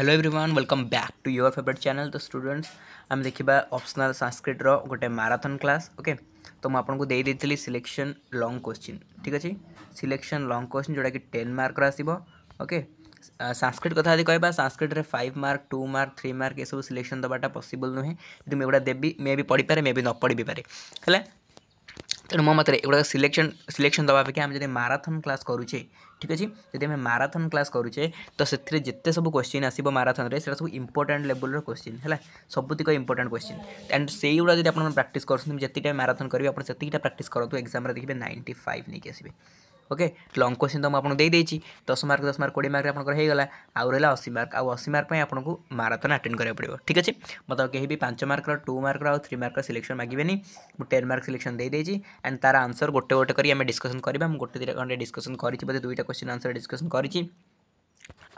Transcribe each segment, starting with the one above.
Hello everyone welcome back to your favourite channel तो students आम देखा ऑप्सनाल संस्कृत रोटे माराथन क्लास ओके तो मुझे देदेली सिलेक्शन लंग क्वेश्चन ठीक अच्छे सिलेक्शन लंग क्वेश्चन जोटा कि टेन मार्क आसो ओके संस्कृत कथा जब कह Sanskrit five mark two mark three mark ये सब सिलेक्शन दबाटा पसबल नुहे यदि मुझे देवी मे भी पढ़ी पारे मे भी न पढ़ी पारे है तेणु मो मत एगुड़ा सिलेक्शन सिलेक्शन दवा अपेक्षा आम जब माराथन क्लास करुचे ঠিক আছে যদি আমি ମାରାଥନ୍ କ୍ଲାସ୍ କରୁଛେ ତ ସେଥିରେ ଯେତେ ସବୁ କ୍ୱେଶ୍ଚିନ୍ ଆସିବ ମାରାଥନ୍ରେ ସେଟା ସବୁ ଇମ୍ପୋର୍ଟାଣ୍ଟ ଲେବଲ୍ର କ୍ୱେଶ୍ଚିନ୍ ହେଲା ସବୁତିକ ଇମ୍ପୋର୍ଟାଣ୍ଟ କ୍ୱେଶ୍ଚିନ୍ ଆଣ୍ଡ ସେଇଗୁଡ଼ା ଯଦି ଆପଣ ପ୍ରାକ୍ଟିସ୍ କରୁଛନ୍ତି ଯେତିକି ଟାଇମ୍ ମାରାଥନ୍ କରିବେ ଆପଣ ସେତିକିଟା ପ୍ରାକ୍ଟିସ୍ କରନ୍ତୁ ଏକ୍ଜାମ୍ରେ ଦେଖିବେ ନାଇଣ୍ଟି ଫାଇଭ୍ ନେଇକି ଆସିବେ ଓକେ ଲଙ୍ଗ କୋଶ୍ଚିନ୍ ତ ମୁଁ ଆପଣଙ୍କୁ ଦେଇଦେଇଛି ଦଶ ମାର୍କ ଦଶ ମାର୍କ କୋଡ଼ିଏ ମାର୍କ ଆପଣଙ୍କର ହୋଇଗଲା ଆଉ ରହିଲା ଅଶୀ ମାର୍କ ଆଉ ଅଶୀ ମାର୍କ ପାଇଁ ଆପଣଙ୍କୁ ମାରାଥନ୍ ଆଟେଣ୍ଡ କରିବାକୁ ପଡ଼ିବ ଠିକ୍ ଅଛି ମୋତେ କେହି ବି ପାଞ୍ଚ ମାର୍କର ଟୁ ମାର୍କର ଆଉ ଥ୍ରୀ ମାର୍କର ସିଲେକ୍ସନ୍ ମାଗିବେନି ମୁଁ ଟେନ୍ ମାର୍କ ସିଲେକ୍ସନ୍ ଦେଇଦେଇଛି ଆଣ୍ଡ ତା'ର ଆନ୍ସର୍ ଗୋଟେ ଗୋଟେ କରି ଆମେ ଡିସ୍କସନ୍ କରିବା ମୁଁ ଗୋଟେ ଦୁଇଟା ଖଣ୍ଡେ ଡିସ୍କସନ୍ କରିଛି ବୋଧେ ଦୁଇଟା କୋଶ୍ଚିନ୍ ଆନ୍ସର୍ ଡିସ୍କସନ୍ କରିଛି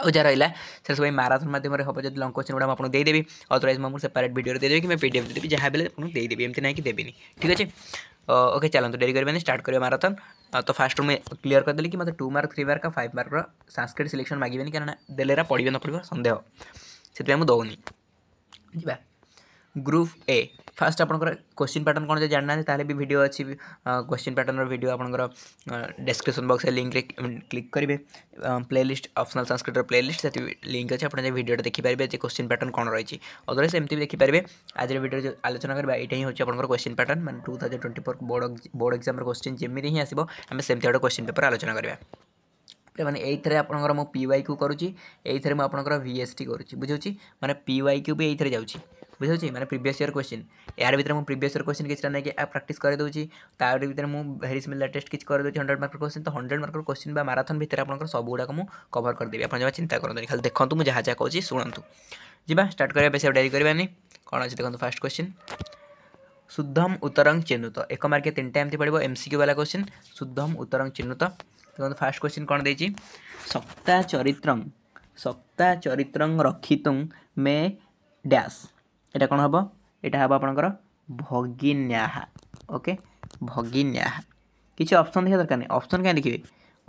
ଆଉ ଯାହା ରହିଲା ସେଟା ସବୁ ମାରାଥନ୍ ମାଧ୍ୟମରେ ହେବ ଯଦି ଲଙ୍ଗ କୋଶ୍ଚିନ୍ ଗୁଡ଼ା ମୁଁ ଆପଣଙ୍କୁ ଦେଇଦେବି ଅଦରୱାଇଜ୍ ମୁଁ ସେପାରେଟ୍ ଭିଡ଼ିଓରେ ଦେଇଦେବି କିମ୍ବା ପି ଡି ଏଫ୍ ଦେଇଦେବି ଯାହା ବେଲେ ଆପଣଙ୍କୁ ଦେଇଦେବି ଏମିତି ନାହିଁ କି ଦେବିନି ଠିକ୍ ଅଛି ओके चलो तो डेरी स्टार्ट करेंगे माराथन तो फास्ट में क्लीयर करदे कि मतलब two mark three mark five mark Sanskrit selection मागे कारण देले पढ़वे न पड़ा सन्देह से मुझे दौनी जी ଗ୍ରୁପ୍ ଏ ଫାଷ୍ଟ ଆପଣଙ୍କର କୋଶ୍ଚିନ୍ ପ୍ୟାଟର୍ନ କ'ଣ ଯଦି ଜାଣିନାହାନ୍ତି ତାହେଲେ ବି ଭିଡ଼ିଓ ଅଛି କୋଶ୍ଚିନ୍ ପ୍ୟାଟର୍ନର ଭିଡ଼ିଓ ଆପଣଙ୍କର ଡେସ୍କ୍ରିପସନ୍ ବକ୍ସରେ ଲିଙ୍କରେ କ୍ଲିକ୍ କରିବେ ପ୍ଲେ ଲିଷ୍ଟ ଅପସନାଲ୍ ସାଂସ୍କ୍ରିଟର ପ୍ଲେ ଲିଷ୍ଟ ସେଠି ଲିଙ୍କ ଅଛି ଆପଣ ଯାଇ ଭିଡ଼ିଓଟା ଦେଖିପାରିବେ ଯେ କୋଶ୍ଚିନ୍ ପ୍ୟାଟର୍ନ କ'ଣ ରହିଛି ଅଦରୱାଇଜ୍ ଏମିତି ବି ଦେଖିପାରିବେ ଆଜିର ଭିଡ଼ିଓରେ ଯେଉଁ ଆଲୋଚନା କରିବା ଏଇଟା ହିଁ ହେଉଛି ଆପଣଙ୍କର କୋଶ୍ଚିନ୍ ପ୍ୟାଟର୍ନ ମାନେ two thousand twenty four board board ଏକ୍ଜାମ୍ର କୋଶ୍ଚିନ୍ ଯେମିତି ହିଁ ଆସିବ ଆମେ ସେମିତି ଗୋଟେ କୋଶ୍ଚିନ୍ ପେପର୍ ଆଲୋଚନା କରିବା ମାନେ ଏଇଥିରେ ଆପଣଙ୍କର ମୁଁ ପି ୱାଇକୁ କରୁଛି ଏଇଥିରେ ମୁଁ ଆପଣଙ୍କର ଭି ଏସ୍ ଟି କରୁଛି ବୁଝାଉଛି ମାନେ ପି ୱାଇକୁ ବି ଏଇଥିରେ ଯାଉଛି ବୁଝାଉଛି ମାନେ ପ୍ରିଭିୟସ୍ ଇୟର୍ କ୍ୱେଶ୍ଚିନ୍ ଏହାର ଭିତରେ ମୁଁ ପ୍ରିଭିୟସ୍ ଇୟର୍ କ୍ୱେଶ୍ଚିନ୍ କିଛିଟା ନେଇକି ପ୍ରାକ୍ଟିସ୍ କରିଦେଉଛି ତାରି ଭିତରେ ମୁଁ ଭେରି ସିମିଲାର ଟେଷ୍ଟ କିଛି କରିଦେଉଛି ହଣ୍ଡ୍ରେଡ଼ ମାର୍କର କ୍ୱେଶ୍ଚିନ୍ ତ ହଣ୍ଡ୍ରେଡ଼ ମାର୍କର କ୍ୱେଶ୍ଚିନ୍ ବା ମାରାଥନ୍ ଭିତରେ ଆପଣଙ୍କର ସବୁଗୁଡ଼ାକ ମୁଁ କଭର୍ କରିଦେବି ଆପଣ ଜମା ଚିନ୍ତା କରନ୍ତୁନି ଖାଲି ଦେଖନ୍ତୁ ମୁଁ ଯାହା ଯାହା କହୁଛି ଶୁଣନ୍ତୁ ଯିବା ଷ୍ଟାର୍ଟ କରିବା ବେଶୀ ଡେରି କରିବାନି କ'ଣ ଅଛି ଦେଖନ୍ତୁ ଫାର୍ଷ୍ଟ କ୍ୱେଶ୍ଚିନ୍ ଶୁଦ୍ଧମ ଉତ୍ତରଂ ଚିହ୍ନୁତ ଏକ ମାର୍କେ ତିନିଟା ଏମିତି ପଡ଼ିବ ଏମ୍ସିକ୍ୟୁ ବାଲା କ୍ୱେଶ୍ଚିନ୍ ଶୁଦ୍ଧମ ଉତ୍ତରଂ ଚିହ୍ନୁତ ଦେଖନ୍ତୁ ଫାର୍ଷ୍ଟ କ୍ୱେଶ୍ଚିନ୍ କ'ଣ ଦେଇଛି ସକ୍ତା ଚରିତ୍ରଂ ସକ୍ତା ଚରିତ୍ରଂ ରକ୍ଷିତୁଂ ମେ ଡ୍ୟାସ୍ এটা କ'ଣ ହେବ এটা ହେବ ଆପଣଙ୍କର ଭଗିନ୍ୟାହା ଓକେ ଭଗିନ୍ୟାହା କିଛି ଅପସନ୍ ଦେଖିବା ଦରକାର ନାହିଁ ଅପସନ୍ କାହିଁ ଦେଖିବେ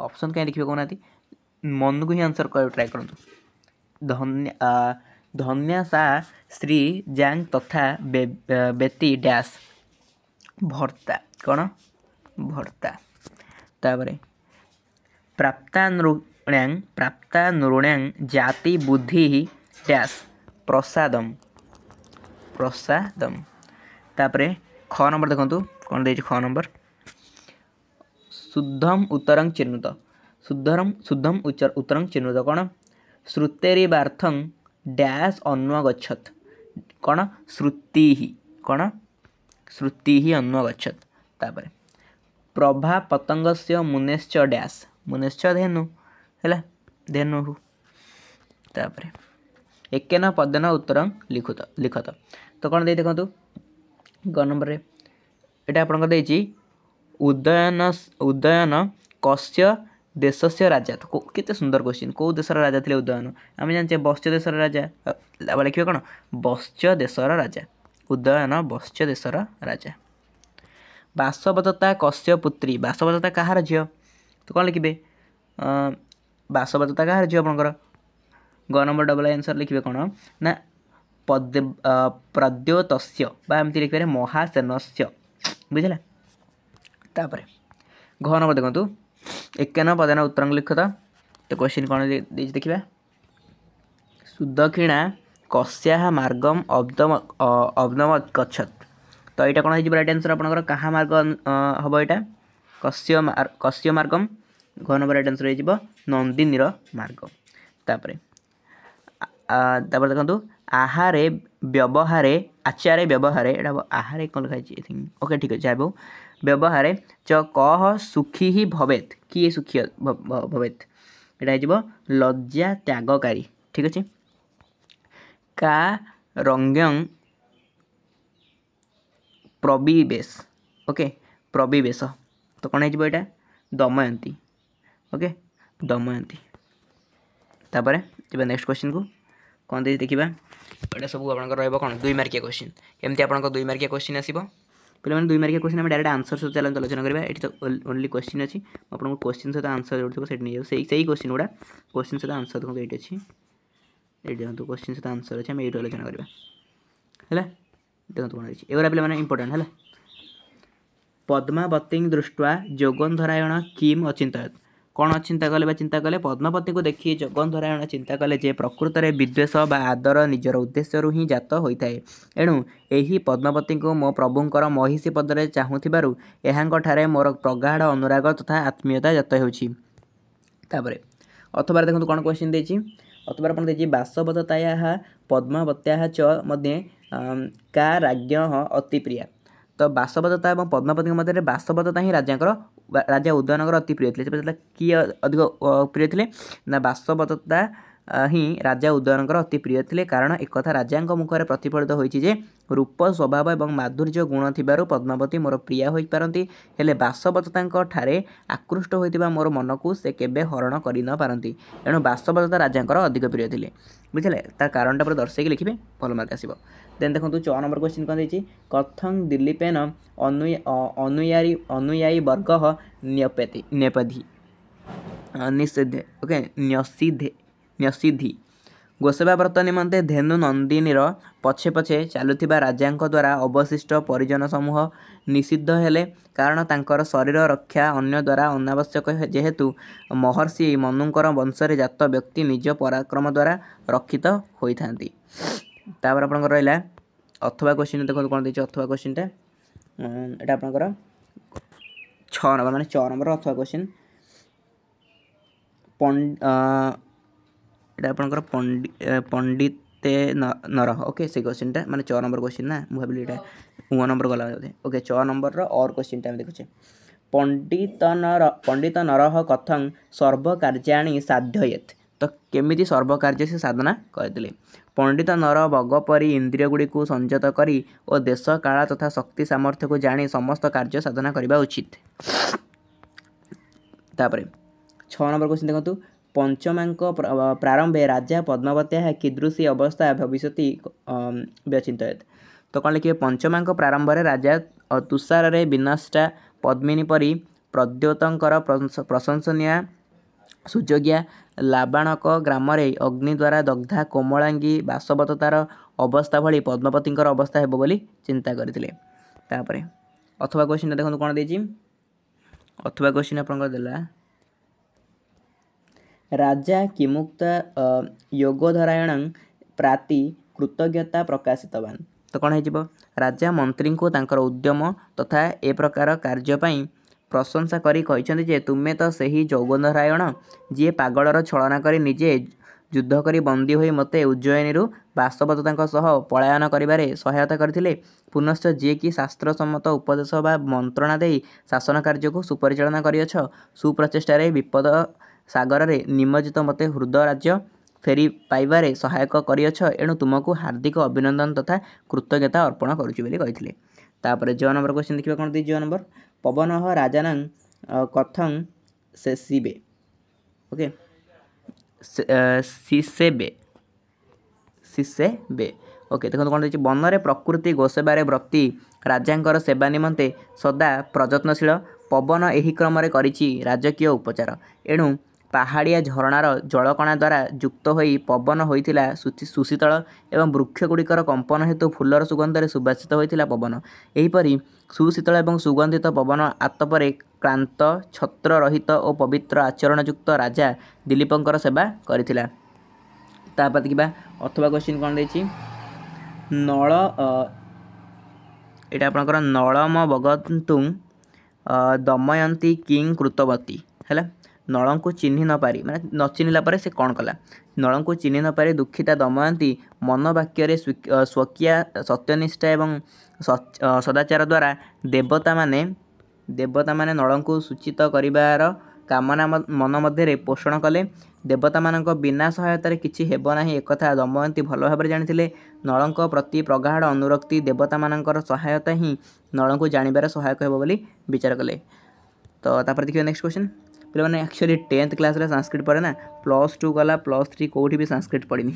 ଅପସନ୍ କାହିଁ ଦେଖିବେ କହୁନାହାନ୍ତି ମନକୁ ହିଁ ଆନ୍ସର୍ କରିବାକୁ ଟ୍ରାଏ କରନ୍ତୁ ଧନ୍ୟା ଧନ୍ୟାସା ଶ୍ରୀ ଜାଙ୍ଗ ତଥା ବେତି ଡ୍ୟାସ୍ ଭର୍ତ୍ତା କ'ଣ ଭର୍ତ୍ତା ତାପରେ ପ୍ରାପ୍ତା ନୃଣ୍ୟାଙ୍ଗ ପ୍ରାପ୍ତା ନୃଣ୍ୟାଙ୍ଗ ଜାତି ବୁଦ୍ଧି ଡ୍ୟାସ୍ ପ୍ରସାଦମ୍ प्रसादम ताप ख नंबर देखु कौन दे ख नंबर शुद्धम उत्तरंग चिन्हित शुद्धरम शुद्धम उच्चर उत्तरंग चिन्हित कौन श्रुतेरी बार्थं डैश अन्व गछत कौन श्रुति ही कौन श्रुति ही अन्व गछत तापर प्रभा पतंग से मुनेश्च डैश मुनेश्च धेनु है धेनु तापर ଏକେନ ପଦନ ଉତ୍ତରମ ଲିଖୁତ ଲିଖତ ତ କ'ଣ ଦେଇ ଦେଖନ୍ତୁ ଗ ନମ୍ବରରେ ଏଇଟା ଆପଣଙ୍କର ଦେଇଛି ଉଦୟନ ଉଦୟନ କଶ୍ୟ ଦେଶସ୍ୟ ରାଜା ତ କେତେ ସୁନ୍ଦର କ୍ୱେଶ୍ଚିନ୍ କେଉଁ ଦେଶର ରାଜା ଥିଲେ ଉଦୟନ ଆମେ ଜାଣିଛେ ବତ୍ସ୍ୟ ଦେଶର ରାଜା ଆଉ ଲେଖିବେ କ'ଣ ବତ୍ସ୍ୟ ଦେଶର ରାଜା ଉଦୟନ ବତ୍ସ୍ୟ ଦେଶର ରାଜା ବାସବଦତ୍ତା କଶ୍ୟ ପୁତ୍ରୀ ବାସବଦତ୍ତା କାହାର ଝିଅ ତ କ'ଣ ଲେଖିବେ ବାସବଦତ୍ତା କାହାର ଝିଅ ଆପଣଙ୍କର গ নম্বর ডবল আই আনসর লিখবে কোণ না পদে প্রদ্যোতস্য বা এমতি লিখিপারে মহাসেনস্য বুঝলা তাপরে ঘ নম্বর দেখুন একান পদান উত্তরাঙ্গ লিখত তো কোশ্চিন কোণ দিয়েছি দেখা সুদক্ষিণা কস্যাহ মার্গম অবদম অবদম গছত তো এটা কোণ হয়েছে রাইট আনসর আপনার কাহা মার্গ হব এটা কস্য কস্য মার্গম ঘ নম্বর রাইট আনসর হয়ে নন্দিনীর মার্গ তাপরে তারপরে দেখুন আহারে ব্যবহারে আচারে ব্যবহারে এটা আহারে কোন লেখা হয়েছে ওকে ঠিক আছে যাই বাবু ব্যবহারে চ কহ সুখী হি ভবেত কি সুখী ভবেত এটা হয়ে লজ্জা ত্যাগকারী ঠিক আছে কা রঙ্গং প্রবিবেশ ওকে প্রবিবেশ তো কোণ হয়ে এটা দময়ন্তী ওকে দময়ন্তী তাপরে যা নেক্সট কোশ্চিন কু କ'ଣ ଦେଇଛି ଦେଖିବା ଏଇଟା ସବୁ ଆପଣଙ୍କର ରହିବ କ'ଣ ଦୁଇ ମାର୍କିଆ କୋଶ୍ଚିନ୍ ଏମିତି ଆପଣଙ୍କ ଦୁଇ ମାର୍କିଆ କୋଶ୍ଚିନ୍ ଆସିବ ପିଲାମାନେ ଦୁଇ ମାର୍କିଆ କୋଶ୍ଚିନ୍ ଆମେ ଡାଇରେକ୍ଟ ଆନ୍ସର ସହିତ ଚାଲନ୍ତୁ ଆଲୋଚନା କରିବା ଏଠି ତ ଓନ୍ଲି କୋଶ୍ଚିନ୍ ଅଛି ଆପଣଙ୍କୁ କୋଶ୍ଚିନ୍ ସହିତ ଆନ୍ସର ଯେଉଁଠି ଥିବ ସେଇଠି ନେଇଯିବ ସେଇ ସେଇ କୋଶ୍ଚିନ୍ ଗୁଡ଼ା କୋଶ୍ଚିନ୍ ସହିତ ଆନ୍ସର ଦେଖନ୍ତୁ ଏଇଠି ଅଛି ଏଇଠି ଦେଖନ୍ତୁ କୋଶ୍ଚିନ୍ ସହିତ ଆନ୍ସର ଅଛି ଆମେ ଏଇଠୁ ଆଲୋଚନା କରିବା ହେଲା ଦେଖନ୍ତୁ କ'ଣ ଅଛି ଏଗୁଡ଼ା ପିଲାମାନେ ଇମ୍ପୋର୍ଟାଣ୍ଟ ହେଲା ପଦ୍ମାବତୀଂ ଦୃଷ୍ଟ୍ୱା ଯୋଗନ୍ଧରାୟଣ କିମ୍ ଅଚିନ୍ତୟତ କ'ଣ ଚିନ୍ତା କଲେ ବା ଚିନ୍ତା କଲେ ପଦ୍ମାବତୀକୁ ଦେଖି ଜଗନ୍ଧରାୟଣ ଚିନ୍ତା କଲେ ଯେ ପ୍ରକୃତରେ ବିଦ୍ୱେଷ ବା ଆଦର ନିଜର ଉଦ୍ଦେଶ୍ୟରୁ ହିଁ ଜାତ ହୋଇଥାଏ ଏଣୁ ଏହି ପଦ୍ମାବତୀଙ୍କୁ ମୋ ପ୍ରଭୁଙ୍କର ମହିଷୀ ପଦରେ ଚାହୁଁଥିବାରୁ ଏହାଙ୍କଠାରେ ମୋର ପ୍ରଗାଢ଼ ଅନୁରାଗ ତଥା ଆତ୍ମୀୟତା ଜାତ ହେଉଛି ତାପରେ ଅଥବାର ଦେଖନ୍ତୁ କ'ଣ କ୍ୱେଶ୍ଚିନ୍ ଦେଇଛି ଅଥବା କଣ ଦେଇଛି ବାସବଦତାୟା ପଦ୍ମାବତ୍ୟା ଚ ମଧ୍ୟ କା ରାଜ୍ଞ ଅତି ପ୍ରିୟା ତ ବାସବଦତ୍ତା ଏବଂ ପଦ୍ମାବତୀଙ୍କ ମଧ୍ୟରେ ବାସବଦତ୍ତା ହିଁ ରାଜାଙ୍କର ରାଜା ଉଦୟନଗର ଅତି ପ୍ରିୟ ଥିଲେ ସେ ପଚାରିଲା କିଏ ଅଧିକ ପ୍ରିୟ ଥିଲେ ନା ବାସବଦତ୍ତା ହିଁ ରାଜା ଉଦୟନଙ୍କର ଅତି ପ୍ରିୟ ଥିଲେ କାରଣ ଏକଥା ରାଜାଙ୍କ ମୁଖରେ ପ୍ରତିଫଳିତ ହୋଇଛି ଯେ ରୂପ ସ୍ୱଭାବ ଏବଂ ମାଧୁର୍ଯ୍ୟ ଗୁଣ ଥିବାରୁ ପଦ୍ମାବତୀ ମୋର ପ୍ରିୟା ହୋଇପାରନ୍ତି ହେଲେ ବାସବଦତ୍ତାଙ୍କଠାରେ ଆକୃଷ୍ଟ ହୋଇଥିବା ମୋର ମନକୁ ସେ କେବେ ହରଣ କରିନପାରନ୍ତି ଏଣୁ ବାସବଦତ୍ତା ରାଜାଙ୍କର ଅଧିକ ପ୍ରିୟ ଥିଲେ ବୁଝିଲେ ତା କାରଣଟା ପରେ ଦର୍ଶାଇକି ଲେଖିବେ ଭଲ ମାର୍କ ଆସିବ ଦେନ୍ ଦେଖନ୍ତୁ ଚ ନମ୍ବର କ୍ୱେଶ୍ଚିନ୍ କ'ଣ ଦେଇଛି କଥଂ ଦିଲ୍ଲୀପେନ ଅନୁ ଅନୁୟାୟୀ ଅନୁୟାୟୀ ବର୍ଗ ନ୍ୟପେତି ନ୍ୟପଧି ନିଷିଦ୍ଧେ ଓକେ ନ୍ୟସିଦ୍ଧେ ନ୍ୟସିଦ୍ଧି ଗୋସେବା ବ୍ରତ ନିମନ୍ତେ ଧେନୁ ନନ୍ଦିନୀର ପଛେ ପଛେ ଚାଲୁଥିବା ରାଜାଙ୍କ ଦ୍ୱାରା ଅବଶିଷ୍ଟ ପରିଜନ ସମୂହ ନିଷିଦ୍ଧ ହେଲେ କାରଣ ତାଙ୍କର ଶରୀର ରକ୍ଷା ଅନ୍ୟ ଦ୍ୱାରା ଅନାବଶ୍ୟକ ଯେହେତୁ ମହର୍ଷି ମନୁଙ୍କର ବଂଶରେ ଜାତ ବ୍ୟକ୍ତି ନିଜ ପରାକ୍ରମ ଦ୍ୱାରା ରକ୍ଷିତ ହୋଇଥାନ୍ତି ତାପରେ ଆପଣଙ୍କର ରହିଲା ଅଥବା କୋଶ୍ଚିନ୍ ଦେଖନ୍ତୁ କ'ଣ ଦେଇଛି ଅଥବା କୋଶ୍ଚିନ୍ଟା ଏଇଟା ଆପଣଙ୍କର ଛଅ ନମ୍ବର ମାନେ ଛଅ ନମ୍ବର ଅଥବା କୋଶ୍ଚିନ୍ ପଣ୍ଡ এটা আপনার পণ্ডিত নর ওকে সেই কোশ্চিনটা মানে চ নম্বর কোশ্চিন না মু ভাবিলি এটা উ নম্বর গলা বোধে ওকে চ নম্বরর অর কোশ্চিনটা আমি দেখুছে পণ্ডিত নর পণ্ডিত নরহ কথং সর্বকার্যাণি সাধ্যয়েত ତ କେମିତି ସର୍ବକାର୍ଯ୍ୟ ସେ ସାଧନା କରିଥିଲେ ପଣ୍ଡିତ ନର ବଗ ପରି ଇନ୍ଦ୍ରିୟଗୁଡ଼ିକୁ ସଂଯତ କରି ଓ ଦେଶ କାଳ ତଥା ଶକ୍ତି ସାମର୍ଥ୍ୟକୁ ଜାଣି ସମସ୍ତ କାର୍ଯ୍ୟ ସାଧନା କରିବା ଉଚିତ ତାପରେ ଛଅ ନମ୍ବର କ୍ୱେଶ୍ଚିନ୍ ଦେଖନ୍ତୁ ପଞ୍ଚମାଙ୍କ ପ୍ରାରମ୍ଭେ ରାଜା ପଦ୍ମାବତୀ ଏହା କିଦୃଶୀ ଅବସ୍ଥା ଭବିଷ୍ୟତି ବ୍ୟଚିନ୍ତୟତ ତ କ'ଣ ଲେଖିବେ ପଞ୍ଚମାଙ୍କ ପ୍ରାରମ୍ଭରେ ରାଜା ତୁଷାରରେ ବିନଷ୍ଟା ପଦ୍ମିନୀ ପରି ପ୍ରଦ୍ୟୋତଙ୍କର ପ୍ରଶଂସନୀୟା ସୁଯୋଗ୍ୟା ଲାବାଣକ ଗ୍ରାମରେ ଅଗ୍ନି ଦ୍ୱାରା ଦଗ୍ଧା କୋମଳାଙ୍ଗୀ ବାସବତତାର ଅବସ୍ଥା ଭଳି ପଦ୍ମପତିଙ୍କର ଅବସ୍ଥା ହେବ ବୋଲି ଚିନ୍ତା କରିଥିଲେ ତାପରେ ଅଥବା କୋଶ୍ଚିନ୍ଟା ଦେଖନ୍ତୁ କ'ଣ ଦେଇଛି ଅଥବା କୋଶ୍ଚିନ୍ ଆପଣଙ୍କର ଦେଲା ରାଜା କିମୁକ୍ତ ୟୋଗଧରାୟଣ ପ୍ରାତି କୃତଜ୍ଞତା ପ୍ରକାଶିତବାନ ତ କ'ଣ ହେଇଯିବ ରାଜା ମନ୍ତ୍ରୀଙ୍କୁ ତାଙ୍କର ଉଦ୍ୟମ ତଥା ଏ ପ୍ରକାର କାର୍ଯ୍ୟ ପାଇଁ ପ୍ରଶଂସା କରି କହିଛନ୍ତି ଯେ ତୁମେ ତ ସେହି ଯୌଗନ୍ଧରାୟଣ ଯିଏ ପାଗଳର ଛଳନା କରି ନିଜେ ଯୁଦ୍ଧ କରି ବନ୍ଦୀ ହୋଇ ମୋତେ ଉଜ୍ଜୟିନୀରୁ ବାସବତତାଙ୍କ ସହ ପଳାୟନ କରିବାରେ ସହାୟତା କରିଥିଲେ ପୁନଶ୍ଚ ଯିଏକି ଶାସ୍ତ୍ରସମ୍ମତ ଉପଦେଶ ବା ମନ୍ତ୍ରଣା ଦେଇ ଶାସନ କାର୍ଯ୍ୟକୁ ସୁପରିଚାଳନା କରିଅଛ ସୁପ୍ରଚେଷ୍ଟାରେ ବିପଦ ସାଗରରେ ନିମଜ୍ଜିତ ମୋତେ ହୃଦୟ ରାଜ୍ୟ ଫେରି ପାଇବାରେ ସହାୟକ କରିଅଛ ଏଣୁ ତୁମକୁ ହାର୍ଦ୍ଦିକ ଅଭିନନ୍ଦନ ତଥା କୃତଜ୍ଞତା ଅର୍ପଣ କରୁଛି ବୋଲି କହିଥିଲେ ତାପରେ ଜ ନମ୍ବର କ୍ୱେଶ୍ଚିନ୍ ଦେଖିବା କ'ଣ ଦେଇଛି ଜ ନମ୍ବର ପବନ ରାଜାନାଂ କଥଂ ସେ ସିବେ ଓକେ ସିସେବେ ବେ ଓକେ ଦେଖନ୍ତୁ କ'ଣ ଦେଇଛି ବନରେ ପ୍ରକୃତି ଗୋସେବାରେ ବ୍ରତି ରାଜାଙ୍କର ସେବା ନିମନ୍ତେ ସଦା ପ୍ରଯତ୍ନଶୀଳ ପବନ ଏହି କ୍ରମରେ କରିଛି ରାଜକୀୟ ଉପଚାର ଏଣୁ ପାହାଡ଼ିଆ ଝରଣାର ଜଳକଣା ଦ୍ୱାରା ଯୁକ୍ତ ହୋଇ ପବନ ହୋଇଥିଲା ସୁଶୀତଳ ଏବଂ ବୃକ୍ଷଗୁଡ଼ିକର କମ୍ପନ ହେତୁ ଫୁଲର ସୁଗନ୍ଧରେ ସୁବାସିତ ହୋଇଥିଲା ପବନ ଏହିପରି ସୁଶୀତଳ ଏବଂ ସୁଗନ୍ଧିତ ପବନ ଆତପରେ କ୍ଳାନ୍ତ ଛତ୍ରରହିତ ଓ ପବିତ୍ର ଆଚରଣଯୁକ୍ତ ରାଜା ଦିଲ୍ଲୀପଙ୍କର ସେବା କରିଥିଲା ତାପରେ ବାଦ କିବା ଅଥବା କ୍ୱେଶ୍ଚିନ୍ କ'ଣ ଦେଇଛି ନଳ ଏଇଟା ଆପଣଙ୍କର ନଳମ ବଗନ୍ତୁ ଦମୟନ୍ତୀ କିଙ୍ଗ କୃତବତୀ ହେଲା ନଳଙ୍କୁ ଚିହ୍ନି ନପାରି ମାନେ ନ ଚିହ୍ନିଲା ପରେ ସେ କ'ଣ କଲା ନଳଙ୍କୁ ଚିହ୍ନି ନପାରି ଦୁଃଖିତା ଦମୟନ୍ତୀ ମନବାକ୍ୟରେ ସ୍ୱକୀୟା ସତ୍ୟନିଷ୍ଠା ଏବଂ ସଦାଚାର ଦ୍ୱାରା ଦେବତାମାନେ ଦେବତାମାନେ ନଳଙ୍କୁ ସୂଚିତ କରିବାର କାମନା ମନ ମଧ୍ୟରେ ପୋଷଣ କଲେ ଦେବତାମାନଙ୍କ ବିନା ସହାୟତାରେ କିଛି ହେବ ନାହିଁ ଏକଥା ଦମୟନ୍ତୀ ଭଲ ଭାବରେ ଜାଣିଥିଲେ ନଳଙ୍କ ପ୍ରତି ପ୍ରଗାଢ଼ ଅନୁରକ୍ତି ଦେବତାମାନଙ୍କର ସହାୟତା ହିଁ ନଳଙ୍କୁ ଜାଣିବାରେ ସହାୟକ ହେବ ବୋଲି ବିଚାର କଲେ ତ ତାପରେ ଦେଖିବା ନେକ୍ସଟ କ୍ୱେଶ୍ଚନ୍ पे एक्चुअली टेन्थ क्लास में संस्कृत पढ़े ना प्लस टू गला प्लस थ्री कौटी भी संस्कृत पढ़नी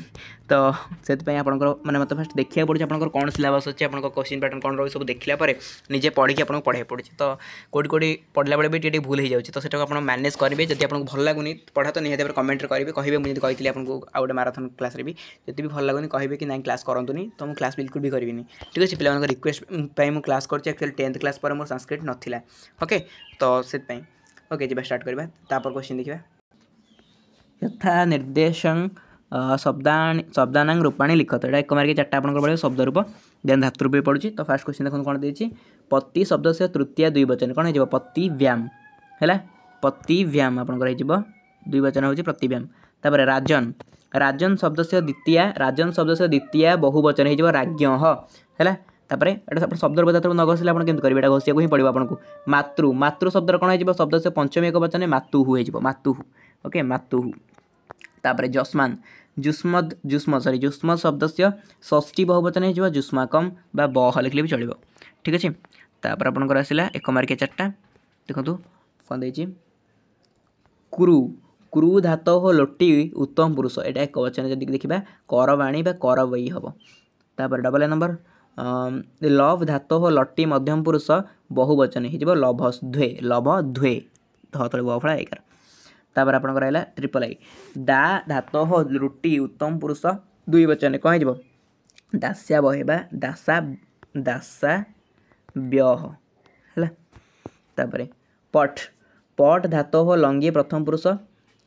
तो से मैंने मतलब फास्ट देखा पड़े आप कौन सिलेबस अच्छे आप क्वेश्चन पैटर्न कौन रही सब देखा निजे पढ़ी आपको पढ़ाई पड़े तो कौटी कौटी पढ़ला बेल भी भूल हो जाए तो सब आप मैनेज करेंगे जब आपको भल लगुनी पढ़ा तो निहत कमेंट करेंगे कहे मुझे कही आपको आउ गए माराथन क्लास भी जब भी भल लगुनी कहे कि क्लास करूँ तो मुझे क्लास बिल्कुल भी करी ठीक है पे रिक्वेस्ट मुझे क्लास करुच्छी एक्चुअली टेन्थ क्लास पर मोर संस्कृत नाला ओके तो से ओके जी स्टार्ट करवा क्वेश्चन देखा यथा निर्देश शब्दाण शब्दानांग रूपाणी लिखत एटा एक मार्के चार्टा आपंकर शब्द रूप देन धातु रूप पड़ू तो फास्ट क्वेश्चन देखो कौन देती पति शब्द से तृतीय द्विवचन कौन हो पति व्याम है पति व्याम आपंकर द्विवचन हो प्रतिव्याम तापर राजन राजन शब्द से द्वितीय राजन शब्द से द्वितीय बहुवचन हो है ତାପରେ ଏଇଟା ଆପଣ ଶବ୍ଦର ବଦାର୍ଥ ନ ଘଷିଲେ ଆପଣ କେମିତି କରିବେ ଏଇଟା ଘଷିବାକୁ ହିଁ ପଡ଼ିବ ଆପଣଙ୍କୁ ମାତୃ ମାତୃ ଶବ୍ଦର କ'ଣ ହେଇଯିବ ଶବ୍ଦ ସେ ପଞ୍ଚମୀ ଏକ ବଚନେ ମାତୁହୁ ହେଇଯିବ ମାତୁହୁ ଓକେ ମାତୁହୁ ତାପରେ ଯସ୍ମାନ ଜୁସ୍ମଦ୍ ଜୁସ୍ମ ସରି ଜୁସ୍ମ ଶବ୍ଦସ୍ୟ ଷଷ୍ଠୀ ବହୁବଚନ ହେଇଯିବ ଜୁସ୍ମାକମ୍ ବା ବହ ଲେଖିଲେ ବି ଚଳିବ ଠିକ୍ ଅଛି ତାପରେ ଆପଣଙ୍କର ଆସିଲା ଏକ ମାର୍କିଆ ଚାରିଟା ଦେଖନ୍ତୁ କ'ଣ ଦେଇଛି କୁରୁ କୁରୁ ଧାତ ଓ ଲୋଟି ଉତ୍ତମ ପୁରୁଷ ଏଇଟା ଏକ ବଚନ ଯଦି ଦେଖିବା କରବାଣୀ ବା କରବଇ ହେବ ତାପରେ ଡବଲ ନମ୍ବର ଲଭ୍ ଧାତବ ଲଟି ମଧ୍ୟମ ପୁରୁଷ ବହୁବଚନୀ ହେଇଯିବ ଲଭସ୍ ଧୁଏ ଲଭ ଧୁଏ ଧ ତଳେ ବଫଳା ଏଗାର ତାପରେ ଆପଣଙ୍କର ହେଲା ଟ୍ରିପଲ୍ ଆଇ ଦା ଧାତବ ରୁଟି ଉତ୍ତମ ପୁରୁଷ ଦୁଇ ବଚନୀ କ'ଣ ହେଇଯିବ ଦାସ୍ୟା ବହେବା ଦାସା ଦାସା ବ୍ୟହ ହେଲା ତାପରେ ପଟ୍ ପଟ୍ ଧାତବ ଲଙ୍ଗି ପ୍ରଥମ ପୁରୁଷ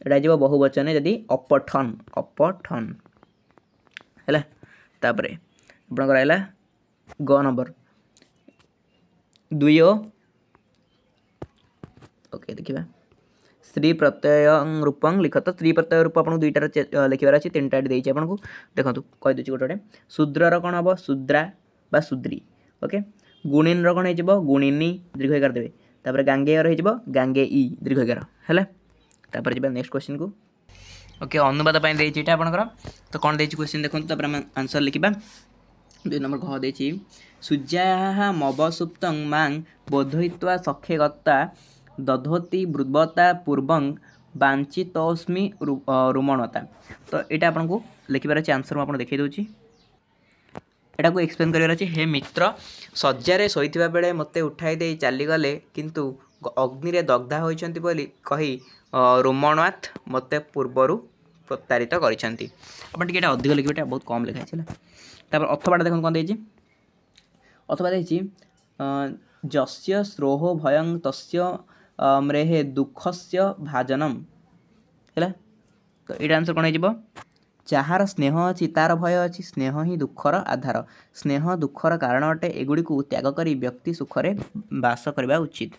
ଏଇଟା ଯିବ ବହୁବଚନେ ଯଦି ଅପଠନ୍ ଅପଠନ୍ ହେଲା ତାପରେ ଆପଣଙ୍କର ହେଲା ग नंबर दुय ओके देखिए स्त्री प्रत्यय रूप लिख तो स्त्री प्रत्यय रूप आपको दुईटार लिखार अच्छे तीन टाइट देखिए आपको देखो कहीदे गोटे शूद्रर कौन हम शूद्रा बा शूद्री ओके गुणीन रण हो दीर्घ दीर्घकार देवे गांगेयर हो गांगे ई दीर्घकार है जब नेक्स्ट क्वेश्चन को ओके अनुवाद देखिए आपंकर कौन देखिए क्वेश्चन देखते आंसर लिखा দুই নম্বর ঘ ଦେଇଛି ସୂର୍ଯ୍ୟାହା ମବସୁପ୍ତଂ ମାଂ ବୋଧୟିତ୍ୱା ସଖ୍ୟଗତା ଦଧୋତି ବୃବତା ପୂର୍ବଂ ବାଞ୍ଚିତୋସ୍ମି ରୁମଣତା ତ ଏଇଟା ଆପଣଙ୍କୁ ଲେଖିବାର ଅଛି ଆନ୍ସର୍ ମୁଁ ଆପଣଙ୍କୁ ଦେଖାଇ ଦେଉଛି ଏଟାକୁ ଏକ୍ସପ୍ଲେନ୍ କରିବାର ଅଛି ହେ ମିତ୍ର ଶଯ୍ୟାରେ ଶୋଇଥିବା ବେଳେ ମୋତେ ଉଠାଇ ଦେଇ ଚାଲିଗଲେ କିନ୍ତୁ ଅଗ୍ନିରେ ଦଗ୍ଧ ହୋଇଛନ୍ତି ବୋଲି କହି ରୋମଣନାଥ ମୋତେ ପୂର୍ବରୁ ପ୍ରତାରିତ କରିଛନ୍ତି ଆପଣ ଟିକେ ଏଇଟା ଅଧିକ ଲେଖିବେ ଏଇଟା ବହୁତ କମ୍ ଲେଖା ହେଇଛି ହେଲା ତାପରେ ଅଥବାଟା ଦେଖନ୍ତୁ କ'ଣ ଦେଇଛି ଅଥବା ଦେଇଛି ଯସ୍ୟ ସ୍ରୋହ ଭୟଂ ତସ୍ୟ ମ୍ରେହେ ଦୁଃଖସ୍ୟ ଭାଜନମ୍ ହେଲା ତ ଏଇଟା ଆନ୍ସର୍ କ'ଣ ହେଇଯିବ ଯାହାର ସ୍ନେହ ଅଛି ତା'ର ଭୟ ଅଛି ସ୍ନେହ ହିଁ ଦୁଃଖର ଆଧାର ସ୍ନେହ ଦୁଃଖର କାରଣ ଅଟେ ଏଗୁଡ଼ିକୁ ତ୍ୟାଗ କରି ବ୍ୟକ୍ତି ସୁଖରେ ବାସ କରିବା ଉଚିତ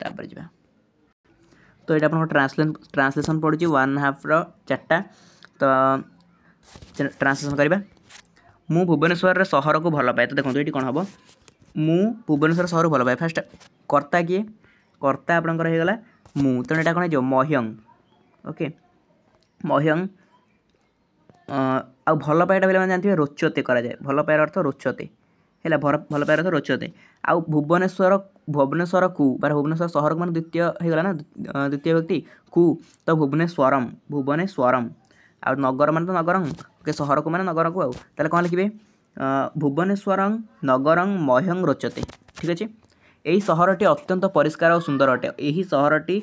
ତାପରେ ଯିବା ତ ଏଇଟା ଆପଣଙ୍କ ଟ୍ରାନ୍ସଲେ ଟ୍ରାନ୍ସଲେସନ୍ ପଡ଼ୁଛି ୱାନ୍ ହାଫ୍ର ଚାରିଟା ତ ଟ୍ରାନ୍ସଲେସନ୍ କରିବା ମୁଁ ଭୁବନେଶ୍ୱରରେ ସହରକୁ ଭଲ ପାଏ ତ ଦେଖନ୍ତୁ ଏଇଠି କ'ଣ ହେବ ମୁଁ ଭୁବନେଶ୍ୱର ସହରକୁ ଭଲ ପାଏ ଫାଷ୍ଟ କର୍ତ୍ତା କିଏ କର୍ତ୍ତା ଆପଣଙ୍କର ହେଇଗଲା ମୁଁ ତେଣୁ ଏଇଟା କ'ଣ ହେଇଯିବ ମହ୍ୟଂ ଓକେ ମହ୍ୟଂ ଆଉ ଭଲ ପାଇଟା ପିଲାମାନେ ଜାଣିଥିବେ ରୋଚତେ କରାଯାଏ ଭଲ ପାଇବାର ଅର୍ଥ ରୋଚତେ ହେଲା ଭଲ ପାଇବାର ଅର୍ଥ ରୋଚତେ ଆଉ ଭୁବନେଶ୍ୱର ଭୁବନେଶ୍ୱରକୁ ବା ଭୁବନେଶ୍ୱର ସହରକୁ ମାନେ ଦ୍ୱିତୀୟ ହେଇଗଲା ନା ଦ୍ୱିତୀୟ ବ୍ୟକ୍ତି କୁ ତ ଭୁବନେଶ୍ୱରମ୍ ଭୁବନେଶ୍ୱରମ୍ ଆଉ ନଗର ମାନେ ତ ନଗରଂ ଓକେ ସହରକୁ ମାନେ ନଗରକୁ ଆଉ ତାହେଲେ କ'ଣ ଲେଖିବେ ଭୁବନେଶ୍ୱରଂ ନଗରଂ ମହ୍ୟଂ ରୋଚତେ ଠିକ୍ ଅଛି ଏହି ସହରଟି ଅତ୍ୟନ୍ତ ପରିଷ୍କାର ଓ ସୁନ୍ଦର ଅଟେ ଏହି ସହରଟି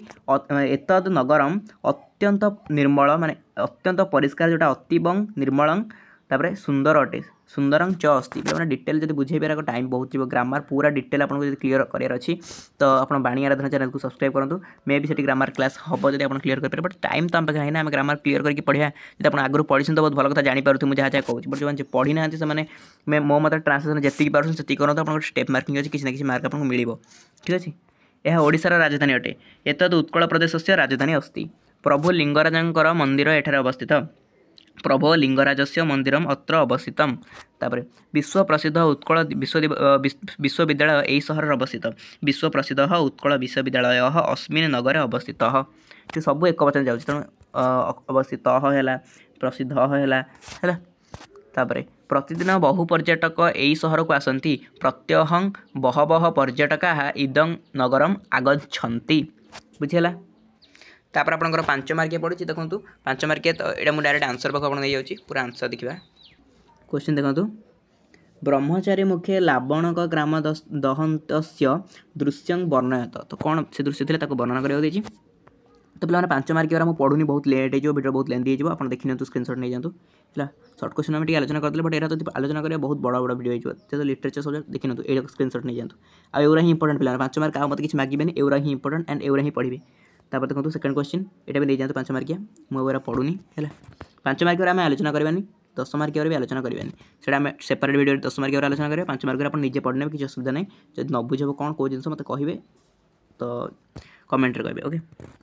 ଏତଦ୍ ନଗରମ୍ ଅତ୍ୟନ୍ତ ନିର୍ମଳ ମାନେ ଅତ୍ୟନ୍ତ ପରିଷ୍କାର ଯେଉଁଟା ଅତିବଂ ନିର୍ମଳଂ ତାପରେ ସୁନ୍ଦର ଅଟେ ସୁନ୍ଦରଂ ଚ ଅସ୍ତି ପିଲାମାନେ ଡିଟେଲ୍ ଯଦି ବୁଝେଇବାର ଟାଇମ୍ ବହୁତ ଯିବ ଗ୍ରାମାର ପୁରା ଡିଟେଲ୍ ଆପଣଙ୍କୁ ଯଦି କ୍ଲିୟର କରିବାର ଅଛି ତ ଆପଣ ବାଣୀ ଆରାଧନା ଚ୍ୟାନେଲକୁ ସବସ୍କ୍ରାଇବ୍ କରନ୍ତୁ ମେ ବି ସେଠି ଗ୍ରାମାର କ୍ଲାସ୍ ହେବ ଯଦି ଆପଣ କ୍ଲିୟର କରିପାରିବେ ବଟ୍ ଟାଇମ୍ ତ ଆମ ପାଖରେ ନାହିଁ ନା ଆମେ ଗ୍ରାମାର କ୍ଲିୟର କରିକି ପଢ଼ିବା ଯଦି ଆପଣ ଆଗରୁ ପଢ଼ିଛନ୍ତି ତ ବହୁତ ଭଲ କଥା ଜାଣିପାରୁଥିବେ ମୁଁ ଯାହା ଯାହା କହୁଛି ବଟ୍ ଯେଉଁମାନେ ପଢ଼ି ନାହାନ୍ତି ସେମାନେ ମୋ ମତରେ ଟ୍ରାନ୍ସଲେସନ୍ ଯେତିକି ପାରୁଛନ୍ତି ସେତିକି କରନ୍ତୁ ଆପଣଙ୍କର ଷ୍ଟେପ୍ ମାର୍କିଂ ଅଛି କିଛି ନା କିଛି ମାର୍କ ଆପଣଙ୍କୁ ମିଳିବ ଠିକ୍ ଅଛି ଏହା ଓଡ଼ିଶାର ରାଜଧାନୀ ଅଟେ ଏତଦ୍ ଉତ୍କଳ ପ୍ରଦେଶସ୍ୟ ରାଜଧାନୀ ଅସ୍ତି ପ୍ରଭୁ ଲିଙ୍ଗରାଜଙ୍କର ମନ୍ଦିର ଏଠାରେ ଅବସ୍ଥିତ ପ୍ରଭୋ ଲିଙ୍ଗରାଜସ୍ୟ ମନ୍ଦିରମ୍ ଅତ୍ର ଅବସ୍ଥିତମ୍ ତାପରେ ବିଶ୍ୱ ପ୍ରସିଦ୍ଧ ଉତ୍କଳ ବିଶ୍ୱବିଦ୍ୟାଳୟ ଏହି ସହରରେ ଅବସ୍ଥିତ ବିଶ୍ୱ ପ୍ରସିଦ୍ଧ ଉତ୍କଳ ବିଶ୍ୱବିଦ୍ୟାଳୟ ଅସ୍ମିନ୍ ନଗରେ ଅବସ୍ଥିତ ସେ ସବୁ ଏକ ବଚନ ଯାଉଛି ତେଣୁ ଅବସ୍ଥିତ ହେଲା ପ୍ରସିଦ୍ଧ ହେଲା ହେଲା ତାପରେ ପ୍ରତିଦିନ ବହୁ ପର୍ଯ୍ୟଟକ ଏହି ସହରକୁ ଆସନ୍ତି ପ୍ରତ୍ୟହଂ ବହବହ ପର୍ଯ୍ୟଟକାଃ ଇଦଂ ନଗରମ୍ ଆଗଚ୍ଛନ୍ତି ବୁଝିହେଲା তারপর আপনার পাঁচ মার্কিয়া পড়ুছি দেখুন পাঁচ মার্কিয়া তো এটা মু ডাইরেক্ট আনসর পাখ আপনার যাচ্ছি পুরা আনসর দেখা কোশ্চিন দেখুন ବ୍ରହ୍ମଚାରୀ ମୁଖେ ଲାବଣଙ୍କ ଗ୍ରାମ ଦହନ୍ତସ୍ୟ ଦୃଶ୍ୟଂ ବର୍ଣ୍ଣୟତ ତ କ'ଣ ସେ ଦୃଶ୍ୟ ଥିଲା ତାକୁ ବର୍ଣ୍ଣନା କରିବାକୁ ଦେଇଛି ତ ପିଲାମାନେ ପାଞ୍ଚ ମାର୍କ ଏଗୁଡ଼ା ମୁଁ ପଢ଼ୁନି ବହୁତ ଲେଟ୍ ହେଇଯିବ ଭିଡ଼ିଓ ବହୁତ ଲେନ୍ଦି ହେଇଯିବ ଆପଣ ଦେଖିନିଅନ୍ତୁ ସ୍କ୍ରିନ୍ସଟ୍ ନେଇଯାଆନ୍ତୁ ହେଲା ସର୍ଟ କ୍ୱେଶ୍ଚନ୍ ଆମେ ଟିକେ ଆଲୋଚନା କରିଦେଲେ ବଟ୍ ଏରା ତ ଆଲୋଚନା କରିବା ବହୁତ ବଡ଼ ବଡ଼ ଭିଡ଼ିଓ ହେଇଯିବ ଯେହେତୁ ଲିଟରେଚର୍ ସବଜେକ୍ଟ ଦେଖିନିଅନ୍ତୁ ଏଇଟା ସ୍କ୍ରିନ୍ସଟ୍ ନେଇଯାଆନ୍ତୁ ଆଉ ଏଗୁଡ଼ା ହିଁ ଇମ୍ପୋର୍ଟାଣ୍ଟ ପିଲାମାନେ ପାଞ୍ଚ ମାର୍କ ଆଉ ମୋତେ କିଛି ମାଗିବେନି ଏଗୁଡ଼ା ହିଁ ଇମ୍ପୋର୍ଟାଣ୍ଟ ଆଣ୍ଡ ଏଗୁଡ଼ା ହିଁ ପଢ଼ିବେ तापर देखो सेकेंड क्वेश्चन यहाँ भी नहीं जा तो पांच मार्किया मुझे पढ़ूनी है पांच मार्क आम आलोचना करानी दस मार्क भी आलोचना करानी से सेपरेट भिडियो दस मार्क आलोचना करेंगे पांच मार्क आप निजे पढ़ने किसी असुविधा नहीं जब न बुझे कौन कौन जिन मत कहे तो कमेंट रे कहे ओके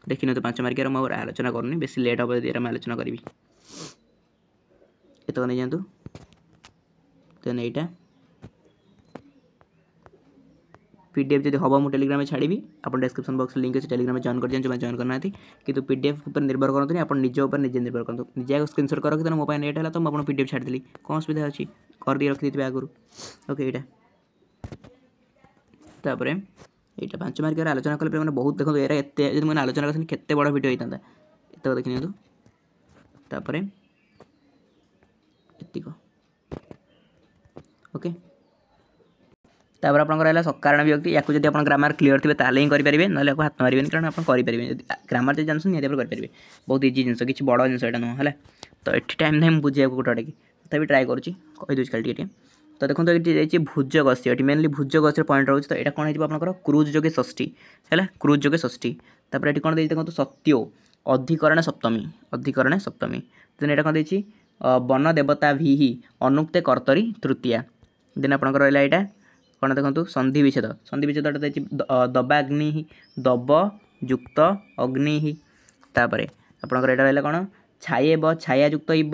देखी ना पांच मार्क मुझे आलोचना करूँ बेस लेट हम यदि आलोचना करी ये नहीं जातु पी डी जब हम मुझे टेलीग्राम छाड़ी आप डिस्क्रिप्स बक्स लिंक अच्छे टेलीग्राम जॉन कर जो जॉन करना कि पीडीएफ पर निर्भर करते तो हैं निजी निजे निजे निर्भर करते तो, निजे आगे स्क्रीनशॉट करो कि मोबाइल लेट है तो मुझे पी डी एफ छाड़ी कौन सुविधा अच्छी कर दिए रखी थे आगुरी ओके ये तापर यहाँ पांच मार्ग आलोचना कले मैंने बहुत देखो एरा तो जो मैंने आलोचना करते कैसे बड़ भिड होता ये देखी निपर ओके okay. ତାପରେ ଆପଣଙ୍କର ହେଲା ସକାରଣ ବିଭକ୍ତି ୟାକୁ ଯଦି ଆପଣ ଗ୍ରାମାର କ୍ଲିୟର ଥିବେ ତାହେଲେ ହିଁ କରିପାରିବେ ନହେଲେ ୟାକୁ ହାତ ମାରିବେନି କାରଣ ଆପଣ କରିପାରିବେନି ଯଦି ଗ୍ରାମାର ଯଦି ଜାଣିଛନ୍ତି ନିହାତି ଭାବରେ କରିପାରିବେ ବହୁତ ଇଜି ଜିନିଷ କିଛି ବଡ଼ ଜିନିଷ ଏଇଟା ନୁହଁ ହେଲା ତ ଏଠି ଟାଇମ୍ ନାହିଁ ମୁଁ ବୁଝିବାକୁ ଗୋଟାକି ତଥାପି ट्राई କରୁଛି କହିଦେଉଛି ଖାଲି ଟିକେ ଟିକେ ତ ଦେଖନ୍ତୁ ଏଠି ଯାଇଛି ଭୁଜଗସ୍ୟ ଏଠି ମେନଲି ଭୁଜଗସ୍ୟର ପଏଣ୍ଟ ରହୁଛି ତ ଏଇଟା କ'ଣ ହେଇଯିବ ଆପଣଙ୍କର କ୍ରୁଜ୍ ଯୋଗେ ଷଷ୍ଠୀ ହେଲା କ୍ରୁଜ୍ ଯୋଗେ ଷଷ୍ଠୀ ତାପରେ ଏଠି କ'ଣ ଦେଇଛି ଦେଖନ୍ତୁ ସତ୍ୟୋ ଅଧିକରଣ ସପ୍ତମୀ ଅଧିକରଣ ସପ୍ତମୀ ଦେନ୍ ଏଇଟା କ'ଣ ଦେଇଛି ବନ ଦେବତା ଭିହି ଅନୁକ୍ତେ କର୍ତ୍ତରୀ ତୃତୀୟା ଦେନ୍ ଆପଣଙ୍କର ରହିଲା ଏଇଟା କ'ଣ ଦେଖନ୍ତୁ ସନ୍ଧି ବିଚ୍ଛେଦ ସନ୍ଧି ବିଚ୍ଛେଦଟା ଦେଇଛି ଦବାଗ୍ନି ଦବ ଯୁକ୍ତ ଅଗ୍ନି ତାପରେ ଆପଣଙ୍କର ଏଇଟା ରହିଲା କ'ଣ ଛାଏବ ଛାୟାଯୁକ୍ତ ଇବ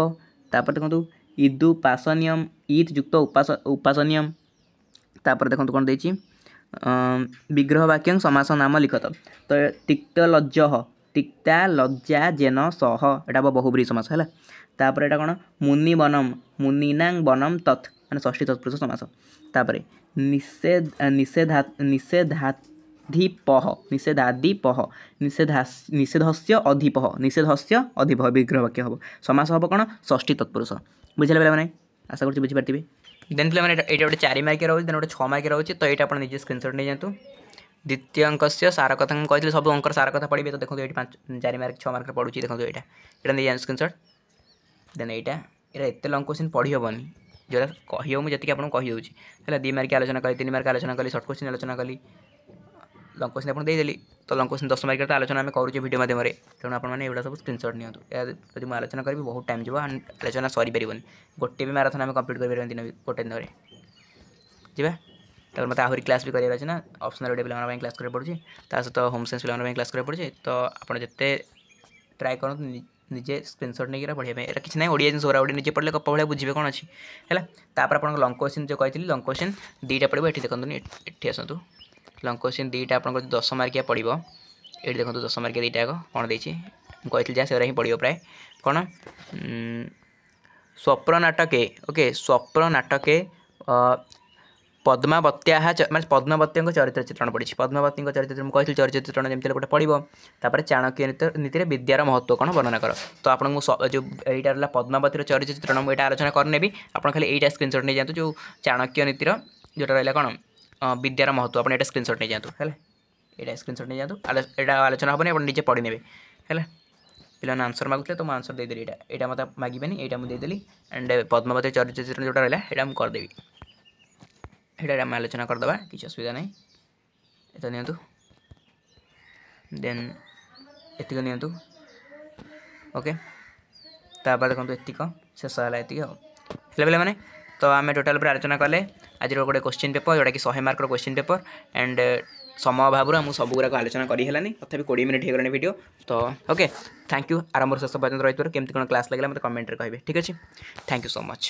ତାପରେ ଦେଖନ୍ତୁ ଇଦୁ ପାସନିୟମ ଇଦ୍ ଯୁକ୍ତ ଉପାସ ଉପାସନିୟମ ତାପରେ ଦେଖନ୍ତୁ କ'ଣ ଦେଇଛି ବିଗ୍ରହ ବାକ୍ୟ ସମାସ ନାମ ଲିଖତ ତ ତିକ୍ତ ଲଜ୍ଜ ତିକ୍ତା ଲଜ୍ଜା ଜେନ ସହ ଏଇଟା ହେବ ବହୁବ୍ରୀ ସମାସ ହେଲା ତାପରେ ଏଇଟା କ'ଣ ମୁନି ବନମ ମୁନିନାଂ ବନମ ତତ୍ ମାନେ ଷଷ୍ଠୀ ତତ୍ପୁରୁଷ ସମାସ ତାପରେ নিষেধ নিষেধা নিষেধাধিপহ নিষেধাদিপহ নিষেধা নিষেধস্য অধিপহ নিষেধস্য অধিপহ বিগ্রহ বাক্য হব সমাস হব কোণ ষষ্ঠী তৎপুরুষ বুঝলে পিলামানে আশা করছি বুঝিপারিবে দেন পিলামানে এটা গোটে চারি মার্কিয়া রয়েছে দেন গোটে ছ মার্কিয়া রয়েছে তো এটা আপনার নিজে স্ক্রিনশট নিয়ে যাতে দ্বিতীয় অঙ্কস্য সার কথা ମୁଁ କହିଥିଲି ସବୁ ଅଙ୍କର ସାର କଥା ପଢ଼ିବେ ତ ଦେଖନ୍ତୁ ଏଇଠି ପାଞ୍ଚ ଚାରି ମାର୍କ ଛଅ ମାର୍କରେ ପଡ଼ୁଛି ଦେଖନ୍ତୁ ଏଇଟା ଏଇଟା ନେଇଯାଆନ୍ତୁ ସ୍କ୍ରିନ୍ସଟ୍ ଦେନ୍ ଏଇଟା ଏଇଟା ଏତେ ଲଙ୍ଗ କୋଶ୍ଚିନ୍ ପଢ଼ି ହେବନି ଯେଉଁଟା କହିବ ମୁଁ ଯେତିକି ଆପଣଙ୍କୁ କହିଦେଉଛି ହେଲା ଦୁଇ ମାର୍କି ଆଲୋଚନା କଲି ତିନି ମାର୍କ ଆଲୋଚନା କଲି ସର୍ଟ କ୍ୱେଶ୍ଚିନ୍ ଆଲୋଚନା କଲି ଲଙ୍ଗ କ୍ୱେଶ୍ଚିନ୍ ଆପଣ ଦେଇଦେଲି ତ ଲଙ୍ଗ କ୍ୱେଶ୍ଚିନ୍ ଦଶ ମାର୍କରେ ତ ଆଲୋଚନା ଆମେ କରୁଛେ ଭିଡ଼ିଓ ମାଧ୍ୟମରେ ତେଣୁ ଆପଣମାନେ ଏଗୁଡ଼ା ସବୁ ସ୍କ୍ରିନସଟ୍ ନିଅନ୍ତୁ ଏହା ଯଦି ମୁଁ ଆଲୋଚନା କରିବି ବହୁତ ଟାଇମ୍ ଯିବ ଆଲୋଚନା ସରିପାରିବନି ଗୋଟେ ବି ମାରାଥନ ଆମେ କମ୍ପ୍ଲିଟ୍ କରିପାରିବାନି ଦିନ ଗୋଟେ ଦିନରେ ଯିବା ତାପରେ ମୋତେ ଆହୁରି କ୍ଲାସ୍ ବି କରିବାର ଅଛି ନା ଅପସନାଲ୍ ଓଡ଼ିଆ ପିଲାମାନଙ୍କ ପାଇଁ କ୍ଲାସ୍ କରିବାକୁ ପଡ଼ୁଛି ତା ସହିତ ହୋମ୍ ସାଇନ୍ସ ପିଲାମାନଙ୍କ ପାଇଁ କ୍ଲାସ୍ କରିବାକୁ ପଡ଼ୁଛି ତ ଆପଣ ଯେତେ ଟ୍ରାଏ କରନ୍ତୁ ନିଜେ ସ୍କ୍ରିନସଟ୍ ନେଇକିନା ପଢ଼ିବା ପାଇଁ ଏଇଟା କିଛି ନାହିଁ ଓଡ଼ିଆ ଜିନିଷ ଓଡ଼ିଆ ନିଜେ ପଢ଼ିଲେ ଗପ ଭଳିଆ ବୁଝିବେ କ'ଣ ଅଛି ହେଲା ତାପରେ ଆପଣଙ୍କ ଲଙ୍ଗ କ୍ୱେଶ୍ଚିନ୍ ଯେଉଁ କହିଥିଲି ଲଙ୍ଗ କ୍ୱେଶ୍ଚିନ୍ ଦୁଇଟା ପଡ଼ିବ ଏଠି ଦେଖନ୍ତୁନି ଏଠି ଆସନ୍ତୁ ଲଙ୍ଗ କ୍ୱେଶ୍ଚିନ୍ ଦୁଇଟା ଆପଣଙ୍କ ଦଶ ମାର୍କିଆ ପଡ଼ିବ ଏଠି ଦେଖନ୍ତୁ ଦଶ ମାର୍କିଆ ଦୁଇଟା ଯାକ କ'ଣ ଦେଇଛି ମୁଁ କହିଥିଲି ଯାହା ସେଗୁଡ଼ା ହିଁ ପଡ଼ିବ ପ୍ରାୟ କ'ଣ ସ୍ୱପ୍ନ ନାଟକେ ଓକେ ସ୍ୱପ୍ନ ନାଟକେ ପଦ୍ମାବତ୍ୟାହା ମାନେ ପଦ୍ମାବତୀଙ୍କ ଚରିତ୍ର ଚିତ୍ରଣ ପଡ଼ିଛି ପଦ୍ମାବତୀଙ୍କ ଚରିତ୍ର ମୁଁ କହିଥିଲି ଚରିତ୍ର ଚିତ୍ରଣ ଯେମିତି ହେଲେ ଗୋଟେ ପଡ଼ିବ ତାପରେ ଚାଣକ୍ୟ ନୀତିରେ ବିଦ୍ୟାର ମହତ୍ତ୍ୱ କ'ଣ ବର୍ଣ୍ଣନା କର ତ ଆପଣଙ୍କୁ ଯେଉଁ ଏଇଟା ରହିଲା ପଦ୍ମାବତୀର ଚରିତ୍ର ଚିତ୍ରଣ ମୁଁ ଏଇଟା ଆଲୋଚନା କରିନେବି ଆପଣ ଖାଲି ଏଇଟା ସ୍କ୍ରିନ୍ସଟ୍ ନେଇଯାଆନ୍ତୁ ଯେଉଁ ଚାଣକ୍ୟ ନୀତିର ଯେଉଁଟା ରହିଲା କ'ଣ ବିଦ୍ୟାର ମହତ୍ତ୍ୱ ଆପଣ ଏଇଟା ସ୍କ୍ରିନ୍ସଟ୍ ନେଇଯାଆନ୍ତୁ ହେଲା ଏଇଟା ସ୍କ୍ରିନ୍ସଟ୍ ନେଇଯାଆନ୍ତୁ ଏଇଟା ଆଲୋଚନା ହେବନି ଆପଣ ନିଜେ ପଢ଼ିନେବେ ହେଲା ପିଲାମାନେ ଆନ୍ସର୍ ମାଗୁଥିଲେ ତ ମୁଁ ଆନ୍ସର୍ ଦେଇଦେଲି ଏଇଟା ଏଇଟା ମୋତେ ମାଗିବେନି ଏଇଟା ମୁଁ ଦେଇଦେଲି ଆଣ୍ଡ ପଦ୍ମାବତୀ ଚରିତ୍ର ଚିତ୍ରଣ ଯେଉଁଟା ରହିଲା ସେଇଟା ମୁଁ କରିଦେବି এটার আমি আলোচনা করে দেবা কিছু অসুবিধা নাই এটা নিয়ন্তু দেন এতিক নিয়ন্তু ওকে তারপর দেখুন এতিক শেষ হল এতিক হলে পিলা মানে তো আমি টোটাল উপরে আলোচনা কলে আজির গোটে কোশ্চিন পেপর যেটাকি শহে মার্কর কোশ্চিন পেপর অ্যান্ড ସମୟ ଅଭାବରୁ ମୁଁ ସବୁଗୁଡ଼ାକ ଆଲୋଚନା କରିହେଲାନି ତଥାପି କୋଡ଼ିଏ ମିନିଟ୍ ହୋଇଗଲାଣି ଭିଡ଼ିଓ ତ ଓକେ ଥ୍ୟାଙ୍କ ୟୁ ଆରମ୍ଭରୁ ଶେଷ ପର୍ଯ୍ୟନ୍ତ ରହିଥିବାରୁ କେମିତି କ'ଣ କ୍ଲାସ୍ ଲାଗିଲା ମୋତେ କମେଣ୍ଟରେ କହିବେ ଠିକ୍ ଅଛି ଥ୍ୟାଙ୍କ ୟୁ ସୋ ମଚ୍